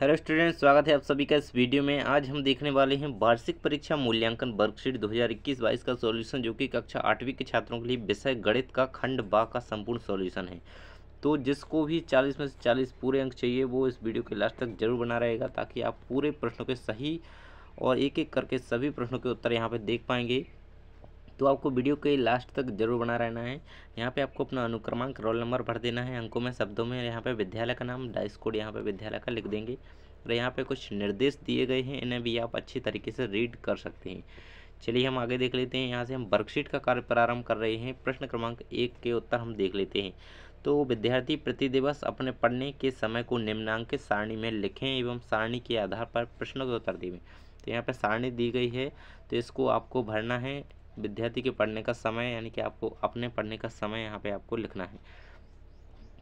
hello students स्वागत है आप सभी का इस वीडियो में आज हम देखने वाले हैं वार्षिक परीक्षा मूल्यांकन वर्कशीट 2021-22 का सॉल्यूशन जो कि कक्षा आठवीं के छात्रों के लिए विषय गणित का खंड बा का संपूर्ण सॉल्यूशन है तो जिसको भी 40 में से 40 पूरे अंक चाहिए वो इस वीडियो के लास्ट तक जरूर बना रहेगा ताकि आप पूरे प्रश्नों के सही और एक एक करके सभी प्रश्नों के उत्तर यहाँ पर देख पाएंगे तो आपको वीडियो के लास्ट तक जरूर बना रहना है यहाँ पे आपको अपना अनुक्रमांक रोल नंबर भर देना है अंकों में शब्दों में यहाँ पे विद्यालय का नाम डाइस कोड यहाँ पे विद्यालय का लिख देंगे और यहाँ पे कुछ निर्देश दिए गए हैं इन्हें भी आप अच्छी तरीके से रीड कर सकते हैं चलिए हम आगे देख लेते हैं यहाँ से हम वर्कशीट का कार्य प्रारंभ कर रहे हैं प्रश्न क्रमांक एक के उत्तर हम देख लेते हैं तो विद्यार्थी प्रतिदिवस अपने पढ़ने के समय को निम्नांकित सारणी में लिखें एवं सारणी के आधार पर प्रश्नों के उत्तर देवें तो यहाँ पर सारणी दी गई है तो इसको आपको भरना है विद्यार्थी के पढ़ने का समय यानी कि आपको अपने पढ़ने का समय यहाँ पे आपको लिखना है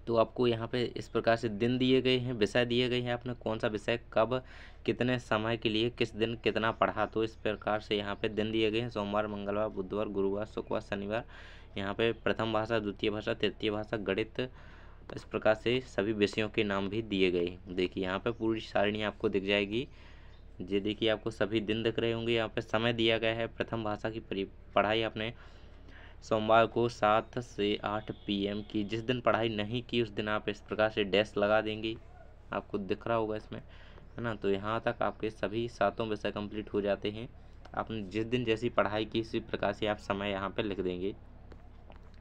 तो आपको यहाँ पे इस प्रकार से दिन दिए गए हैं विषय दिए गए हैं आपने कौन सा विषय कब कितने समय के लिए किस दिन कितना पढ़ा तो इस प्रकार से यहाँ पे दिन दिए गए हैं सोमवार मंगलवार बुधवार गुरुवार शुक्रवार शनिवार यहाँ पे प्रथम भाषा द्वितीय भाषा तृतीय भाषा गणित तो इस प्रकार से सभी विषयों के नाम भी दिए गए देखिए यहाँ पर पूरी सारिणी आपको दिख जाएगी ये देखिए आपको सभी दिन दिख रहे होंगे यहाँ पे समय दिया गया है प्रथम भाषा की पढ़ाई आपने सोमवार को सात से आठ पीएम की जिस दिन पढ़ाई नहीं की उस दिन आप इस प्रकार से डेस्क लगा देंगी आपको दिख रहा होगा इसमें है ना तो यहाँ तक आपके सभी सातों विषय कंप्लीट हो जाते हैं आपने जिस दिन जैसी पढ़ाई की इसी प्रकार से आप समय यहाँ पर लिख देंगे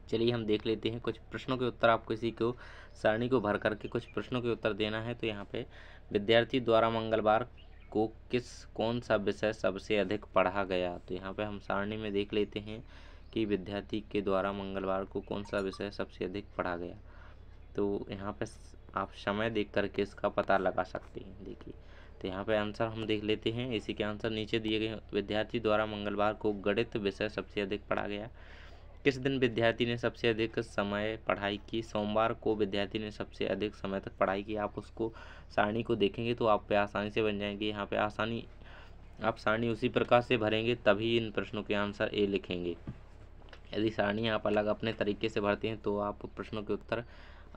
चलिए हम देख लेते हैं कुछ प्रश्नों के उत्तर आपको इसी को सारणी को भर करके कुछ प्रश्नों के उत्तर देना है तो यहाँ पे विद्यार्थी द्वारा मंगलवार को किस कौन सा विषय सबसे अधिक पढ़ा गया तो यहाँ पे हम सारणी में देख लेते हैं कि विद्यार्थी के द्वारा मंगलवार को कौन सा विषय सबसे अधिक पढ़ा गया तो यहाँ पे आप समय देख करके इसका पता लगा सकते हैं देखिए तो यहाँ पे आंसर हम देख लेते हैं इसी के आंसर नीचे दिए गए विद्यार्थी द्वारा मंगलवार को गणित विषय सबसे अधिक पढ़ा गया किस दिन विद्यार्थी ने सबसे अधिक समय पढ़ाई की सोमवार को विद्यार्थी ने सबसे अधिक समय तक पढ़ाई की आप उसको सारणी को देखेंगे तो आप पे आसानी से बन जाएंगे यहाँ पे आसानी आप सारणी उसी प्रकार से भरेंगे तभी इन प्रश्नों के आंसर ए लिखेंगे यदि सारणी आप अलग अपने तरीके से भरते हैं तो आप प्रश्नों के उत्तर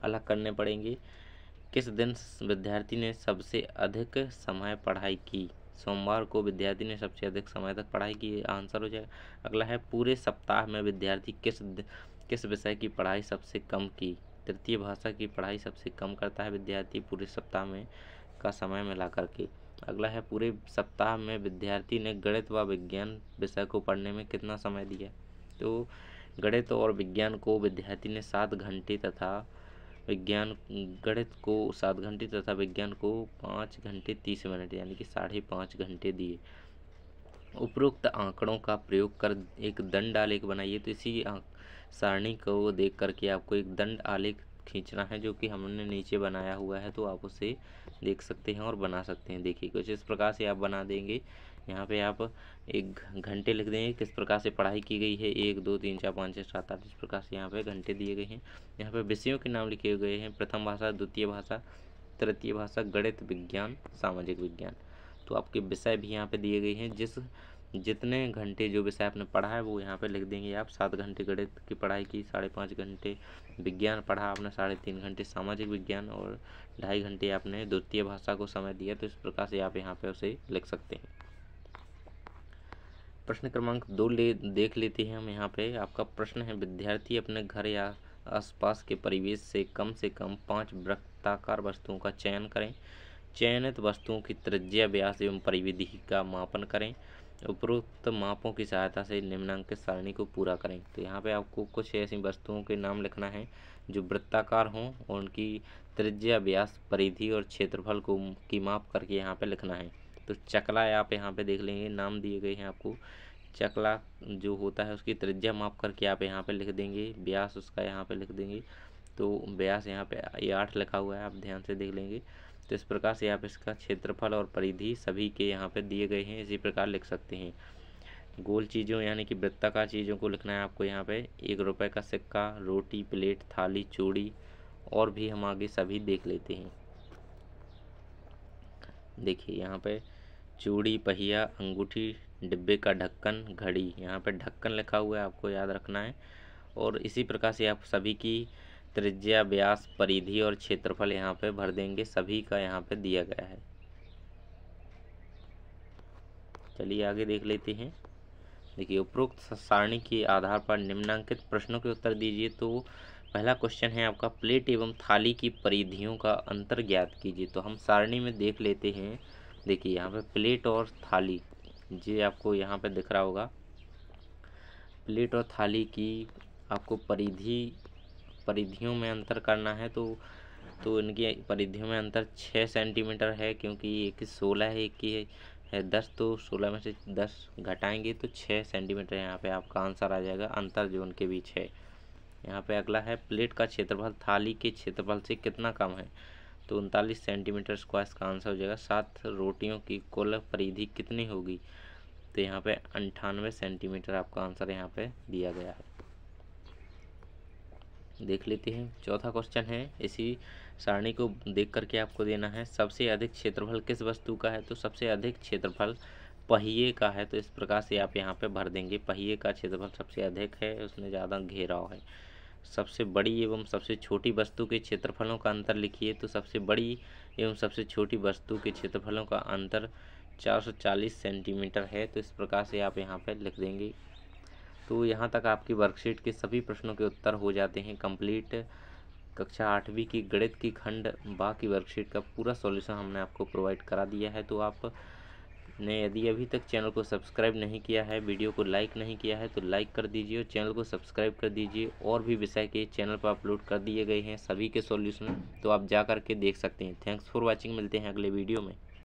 अलग करने पड़ेंगे किस दिन विद्यार्थी ने सबसे अधिक समय पढ़ाई की सोमवार को विद्यार्थी ने सबसे अधिक समय तक पढ़ाई की आंसर हो जाएगा अगला है पूरे सप्ताह में विद्यार्थी किस किस विषय की पढ़ाई सबसे कम की तृतीय भाषा की पढ़ाई सबसे कम करता है विद्यार्थी पूरे सप्ताह में का समय मिला करके अगला है पूरे सप्ताह में विद्यार्थी ने गणित व विज्ञान विषय को पढ़ने में कितना समय दिया तो गणित और विज्ञान को विद्यार्थी ने सात घंटे तथा विज्ञान गणित को सात घंटे तथा विज्ञान को पाँच घंटे तीस मिनट यानी कि साढ़े पाँच घंटे दिए उपरोक्त आंकड़ों का प्रयोग कर एक दंड आलेख बनाइए तो इसी सारणी को देख करके आपको एक दंड आलेख खींचना है जो कि हमने नीचे बनाया हुआ है तो आप उसे देख सकते हैं और बना सकते हैं देखिए कुछ इस प्रकार से आप बना देंगे यहाँ पे आप एक घंटे लिख देंगे किस प्रकार से पढ़ाई की गई है एक दो तीन चार पाँच छः सात आठ इस प्रकार से यहाँ पे घंटे दिए गए हैं यहाँ पे विषयों के नाम लिखे गए हैं प्रथम भाषा द्वितीय भाषा तृतीय भाषा गणित विज्ञान सामाजिक विज्ञान तो आपके विषय भी यहाँ पर दिए गए हैं जिस जितने घंटे जो विषय आपने पढ़ा है वो यहाँ पे लिख देंगे आप सात घंटे गणित की पढ़ाई की साढ़े पाँच घंटे विज्ञान पढ़ा आपने साढ़े तीन घंटे सामाजिक विज्ञान और ढाई घंटे आपने द्वितीय भाषा को समय दिया तो इस प्रकार से आप यहाँ पे उसे लिख सकते हैं प्रश्न क्रमांक दो ले देख लेते हैं हम यहाँ पे आपका प्रश्न है विद्यार्थी अपने घर या आसपास के परिवेश से कम से कम पाँच वृत्ताकार वस्तुओं का चयन करें चयनित वस्तुओं की त्रिज्या व्यास एवं परिविधि का मापन करें उपरोक्त मापों की सहायता से निम्नांकित सारणी को पूरा करें तो यहाँ पे आपको कुछ ऐसी वस्तुओं के नाम लिखना है जो वृत्ताकार हों और उनकी त्रिज्या व्यास परिधि और क्षेत्रफल को की माप करके यहाँ पे लिखना है तो चकला आप यहाँ पे देख लेंगे नाम दिए गए हैं आपको चकला जो होता है उसकी त्रिज्या माप करके आप यहाँ पे लिख देंगे ब्यास उसका यहाँ पे लिख देंगे तो ब्यास यहाँ पे ये आठ लिखा हुआ है आप ध्यान से देख लेंगे तो इस प्रकार से आप इसका क्षेत्रफल और परिधि सभी के यहाँ पे दिए गए हैं इसी प्रकार लिख सकते हैं गोल चीज़ों यानी कि वृत्ताकार चीज़ों को लिखना है आपको यहाँ पर एक रुपये का सिक्का रोटी प्लेट थाली चूड़ी और भी हम आगे सभी देख लेते हैं देखिए यहाँ पर चूड़ी पहिया अंगूठी डिब्बे का ढक्कन घड़ी यहाँ पर ढक्कन लिखा हुआ है आपको याद रखना है और इसी प्रकार से आप सभी की त्रिज्या व्यास परिधि और क्षेत्रफल यहाँ पे भर देंगे सभी का यहाँ पे दिया गया है चलिए आगे देख लेते हैं देखिए उपरोक्त सारणी के आधार पर निम्नांकित प्रश्नों के उत्तर दीजिए तो पहला क्वेश्चन है आपका प्लेट एवं थाली की परिधियों का अंतर ज्ञात कीजिए तो हम सारणी में देख लेते हैं देखिए यहाँ पे प्लेट और थाली जी आपको यहाँ पे दिख रहा होगा प्लेट और थाली की आपको परिधि परिधियों में अंतर करना है तो तो इनकी परिधियों में अंतर छः सेंटीमीटर है क्योंकि एक सोलह है एक की है दस तो सोलह में से दस घटाएंगे तो छः सेंटीमीटर यहाँ पे आपका आंसर आ जाएगा अंतर जो उनके बीच है यहाँ पे अगला है प्लेट का क्षेत्रफल थाली के क्षेत्रफल से कितना कम है तो उनतालीस सेंटीमीटर स्क्वायर इसका आंसर हो जाएगा सात रोटियों की कुल परिधि कितनी होगी तो यहाँ पे अंठानवे सेंटीमीटर आपका आंसर यहाँ पे दिया गया है देख लेते हैं चौथा क्वेश्चन है इसी सारणी को देख करके आपको देना है सबसे अधिक क्षेत्रफल किस वस्तु का है तो सबसे अधिक क्षेत्रफल पहिए का है तो इस प्रकार से आप यहाँ पे भर देंगे पहिए का क्षेत्रफल सबसे अधिक है उसमें ज़्यादा घेराव है सबसे बड़ी एवं सबसे छोटी वस्तु के क्षेत्रफलों का अंतर लिखिए तो सबसे बड़ी एवं सबसे छोटी वस्तु के क्षेत्रफलों का अंतर 440 सेंटीमीटर है तो इस प्रकार से आप यहाँ पर लिख देंगे तो यहाँ तक आपकी वर्कशीट के सभी प्रश्नों के उत्तर हो जाते हैं कंप्लीट कक्षा आठवीं की गणित की खंड बा की वर्कशीट का पूरा सॉल्यूशन हमने आपको प्रोवाइड करा दिया है तो आप ने यदि अभी तक चैनल को सब्सक्राइब नहीं किया है वीडियो को लाइक नहीं किया है तो लाइक कर दीजिए और चैनल को सब्सक्राइब कर दीजिए और भी विषय के चैनल पर अपलोड कर दिए गए हैं सभी के सॉल्यूशन तो आप जा करके देख सकते हैं थैंक्स फॉर वॉचिंग मिलते हैं अगले वीडियो में